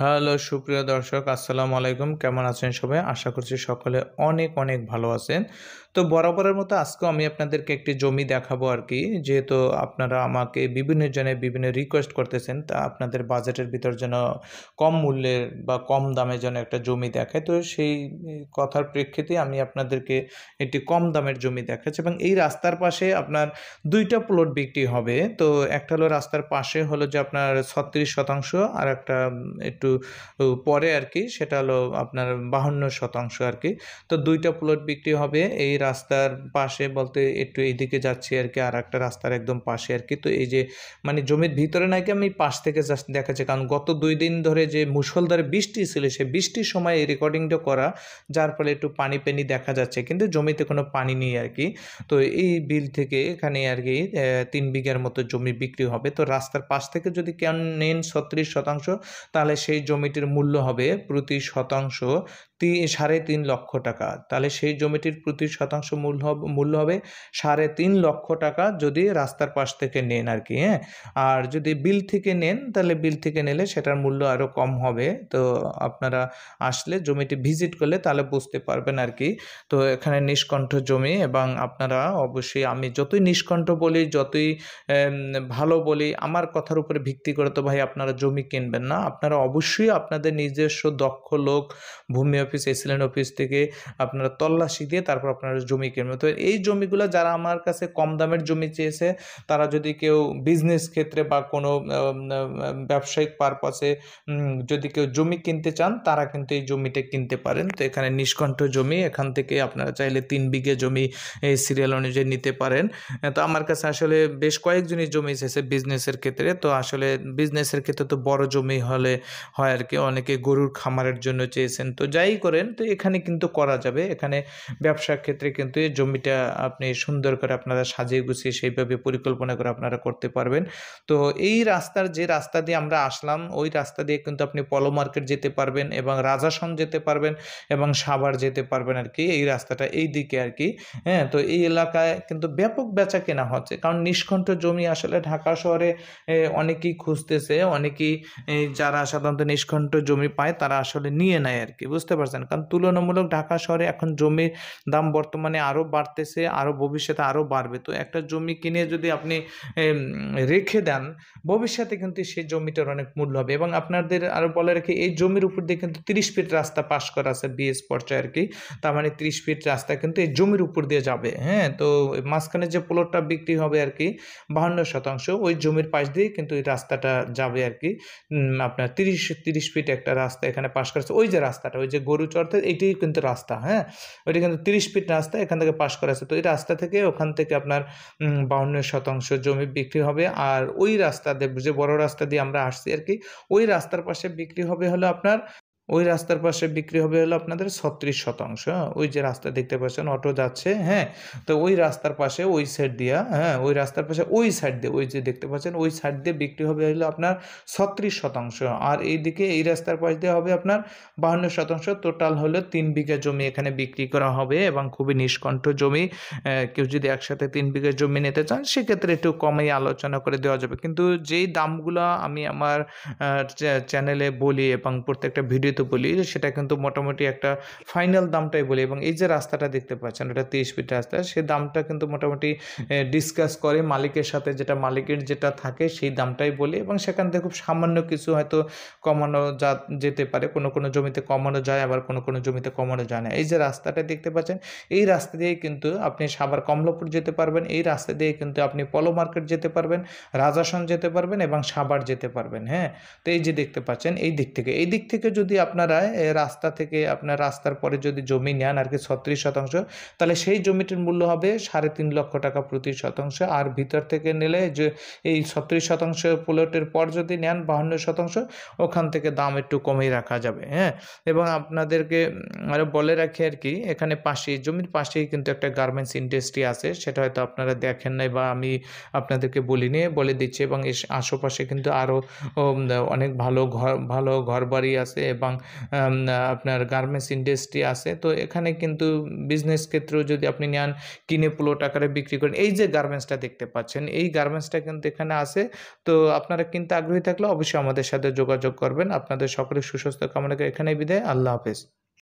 hello সুপ্রিয় দর্শক আসসালামু আলাইকুম কেমন আছেন সবাই আশা করছি সকলে অনেক অনেক ভালো আছেন তো বরাবরের মতো আজকেও আমি আপনাদেরকে একটি জমি দেখাবো আর কি যেহেতু আপনারা আমাকে বিভিন্ন জনে বিভিন্ন রিকোয়েস্ট করতেছেন তা আপনাদের বাজেটের ভিতর যেন কম মূল্যের বা কম দামে যেন একটা জমি দেখায় তো সেই কথার প্রেক্ষিতে আমি আপনাদেরকে একটি কম দামের জমি দেখাচ্ছি এবং এই রাস্তার পাশে আপনার দুইটা প্লট বিক্রি হবে তো একটা হলো রাস্তার পাশে হলো যে আপনার ছত্রিশ শতাংশ আর একটা একটু পরে আর কি সেটা হলো আপনার বাহান্ন শতাংশ আর কি তো দুইটা প্লট বিক্রি হবে এই রাস্তার পাশে বলতে একটু এইদিকে যাচ্ছি আর কি আর একটা রাস্তার একদম পাশে আর কি তো এই যে মানে জমির ভিতরে নাকি আমি পাশ থেকে জাস্ট দেখাচ্ছি কারণ গত দুই দিন ধরে যে মুসলধারে বৃষ্টি ছিল সে বৃষ্টির সময় এই রেকর্ডিংটা করা যার ফলে একটু পানি পেনি দেখা যাচ্ছে কিন্তু জমিতে কোনো পানি নেই আর কি তো এই বিল থেকে এখানে আর কি তিন বিঘার মতো জমি বিক্রি হবে তো রাস্তার পাশ থেকে যদি কেন নেন ছত্রিশ শতাংশ তাহলে সেই জমিটির মূল্য হবে প্রতি শতাংশ তিন সাড়ে তিন লক্ষ টাকা তাহলে সেই জমিটির প্রতি শতাংশ শতাংশ মূল্য মূল্য হবে সাড়ে তিন লক্ষ টাকা যদি রাস্তার পাশ থেকে নেন আর কি হ্যাঁ আর যদি বিল থেকে নেন তাহলে বিল থেকে নিলে সেটার মূল্য আরও কম হবে তো আপনারা আসলে জমিটি ভিজিট করলে তাহলে বুঝতে পারবেন আর কি তো এখানে নিষ্কণ্ঠ জমি এবং আপনারা অবশ্যই আমি যতই নিষ্কণ্ঠ বলি যতই ভালো বলি আমার কথার উপরে ভিত্তি করে তো ভাই আপনারা জমি কিনবেন না আপনারা অবশ্যই আপনাদের নিজস্ব দক্ষ লোক ভূমি অফিস এসিলেন্ট অফিস থেকে আপনারা তল্লাশি দিয়ে তারপর আপনারা জমি কিনবে তো এই জমিগুলো যারা আমার কাছে কম দামের জমি চেয়েছে তারা যদি কেউ বিজনেস ক্ষেত্রে বা কোনো ব্যবসায়িক পারপাসে যদি কেউ জমি কিনতে চান তারা কিন্তু এই জমিটা কিনতে পারেন তো এখানে নিষ্কণ্ঠ জমি এখান থেকে আপনারা চাইলে তিন বিঘে জমি এই সিরিয়াল অনুযায়ী নিতে পারেন তো আমার কাছে আসলে বেশ কয়েকজনই জমি এসেছে বিজনেসের ক্ষেত্রে তো আসলে বিজনেসের ক্ষেত্রে তো বড় জমি হলে হয় আর কি অনেকে গরুর খামারের জন্য চেয়েছেন তো যাই করেন তো এখানে কিন্তু করা যাবে এখানে ব্যবসার ক্ষেত্রে কিন্তু এই জমিটা আপনি সুন্দর করে আপনারা সাজিয়ে গুছিয়ে সেইভাবে পরিকল্পনা করে আপনারা করতে পারবেন তো এই রাস্তার যে রাস্তা দিয়ে আমরা আসলাম ওই রাস্তা দিয়ে কিন্তু আপনি পলো মার্কেট যেতে পারবেন এবং রাজাসন যেতে পারবেন এবং সাভার যেতে পারবেন আর কি এই রাস্তাটা এই দিকে আর কি হ্যাঁ তো এই এলাকায় কিন্তু ব্যাপক বেচা কেনা হচ্ছে কারণ নিষ্কণ্ঠ জমি আসলে ঢাকা শহরে অনেকেই খুঁজতেছে অনেকেই যারা সাধারণত নিষ্কণ্ঠ জমি পায় তারা আসলে নিয়ে নেয় আর কি বুঝতে পারছেন কারণ তুলনামূলক ঢাকা শহরে এখন জমির দাম বর্তমান বর্তমানে আরও বাড়তেছে আরও ভবিষ্যতে আরও বাড়বে তো একটা জমি কিনে যদি আপনি রেখে দেন ভবিষ্যতে কিন্তু সেই জমিটার অনেক মূল্য হবে এবং আপনাদের আরও বলে রাখি এই জমির উপর দিয়ে কিন্তু তিরিশ ফিট রাস্তা পাশ করা আছে বিএস পর্যায়ে আর কি তার মানে তিরিশ ফিট রাস্তা কিন্তু এই জমির উপর দিয়ে যাবে হ্যাঁ তো মাঝখানে যে প্লটটা বিক্রি হবে আর কি বাহান্ন শতাংশ ওই জমির পাশ দিয়ে কিন্তু এই রাস্তাটা যাবে আর কি আপনার তিরিশ তিরিশ ফিট একটা রাস্তা এখানে পাশ করেছে ওই যে রাস্তাটা ওই যে গরু চড়তে এটি কিন্তু রাস্তা হ্যাঁ ওইটা কিন্তু তিরিশ ফিট রাস্তা রাস্তা এখান থেকে পাশ করা আছে তো এই রাস্তা থেকে ওখান থেকে আপনার বাউন্ন শতাংশ জমি বিক্রি হবে আর ওই রাস্তা যে বড় রাস্তা দিয়ে আমরা আসছি আর কি ওই রাস্তার পাশে বিক্রি হবে হলো আপনার ওই রাস্তার পাশে বিক্রি হবে হলো আপনাদের ছত্রিশ শতাংশ হ্যাঁ, ওই যে রাস্তা দেখতে পাচ্ছেন অটো যাচ্ছে হ্যাঁ তো ওই রাস্তার পাশে ওই সাইড দিয়া হ্যাঁ ওই রাস্তার পাশে ওই সাইড দিয়ে ওই যে দেখতে পাচ্ছেন ওই সাইড দিয়ে বিক্রি হবে হলো আপনার ছত্রিশ শতাংশ আর এইদিকে এই রাস্তার পাশ দিয়ে হবে আপনার বাহান্ন শতাংশ টোটাল হলো তিন বিঘা জমি এখানে বিক্রি করা হবে এবং খুবই নিষ্কণ্ঠ জমি কেউ যদি একসাথে তিন বিঘা জমি নিতে চান সেক্ষেত্রে একটু কমেই আলোচনা করে দেওয়া যাবে কিন্তু যেই দামগুলো আমি আমার চ্যানেলে বলি এবং প্রত্যেকটা ভিডিওতে যেহেতু বলি সেটা কিন্তু মোটামুটি একটা ফাইনাল দামটাই বলি এবং এই যে রাস্তাটা দেখতে পাচ্ছেন এটা তেইশ ফিট রাস্তা সেই দামটা কিন্তু মোটামুটি ডিসকাস করে মালিকের সাথে যেটা মালিকের যেটা থাকে সেই দামটাই বলি এবং সেখান থেকে খুব সামান্য কিছু হয়তো কমানো যা যেতে পারে কোনো কোনো জমিতে কমানো যায় আবার কোনো কোনো জমিতে কমানো যায় না এই যে রাস্তাটা দেখতে পাচ্ছেন এই রাস্তা দিয়ে কিন্তু আপনি সাবার কমলাপুর যেতে পারবেন এই রাস্তা দিয়ে কিন্তু আপনি পলো মার্কেট যেতে পারবেন রাজাসন যেতে পারবেন এবং সাবার যেতে পারবেন হ্যাঁ তো এই যে দেখতে পাচ্ছেন এই দিক থেকে এই দিক থেকে যদি আপনারা রাস্তা থেকে আপনার রাস্তার পরে যদি জমি নেন আর কি ছত্রিশ শতাংশ তাহলে সেই জমিটির মূল্য হবে সাড়ে তিন লক্ষ টাকা প্রতি শতাংশ আর ভিতর থেকে নিলে যে এই ছত্রিশ শতাংশ প্লটের পর যদি নেন বাহান্ন শতাংশ ওখান থেকে দাম একটু কমেই রাখা যাবে হ্যাঁ এবং আপনাদেরকে আরও বলে রাখি আর কি এখানে পাশে জমির পাশেই কিন্তু একটা গার্মেন্টস ইন্ডাস্ট্রি আছে সেটা হয়তো আপনারা দেখেন নাই বা আমি আপনাদেরকে বলিনি বলে দিচ্ছি এবং আশেপাশে কিন্তু আরও অনেক ভালো ঘর ভালো ঘরবাড়ি আছে এবং এবং আপনার গার্মেন্টস ইন্ডাস্ট্রি আছে তো এখানে কিন্তু বিজনেস ক্ষেত্রেও যদি আপনি নেন কিনে প্লট আকারে বিক্রি করেন এই যে গার্মেন্টসটা দেখতে পাচ্ছেন এই গার্মেন্টসটা কিন্তু এখানে আছে তো আপনারা কিন্তু আগ্রহী থাকলে অবশ্যই আমাদের সাথে যোগাযোগ করবেন আপনাদের সকলের সুস্বাস্থ্য কামনা এখানে বিদায় আল্লাহ হাফেজ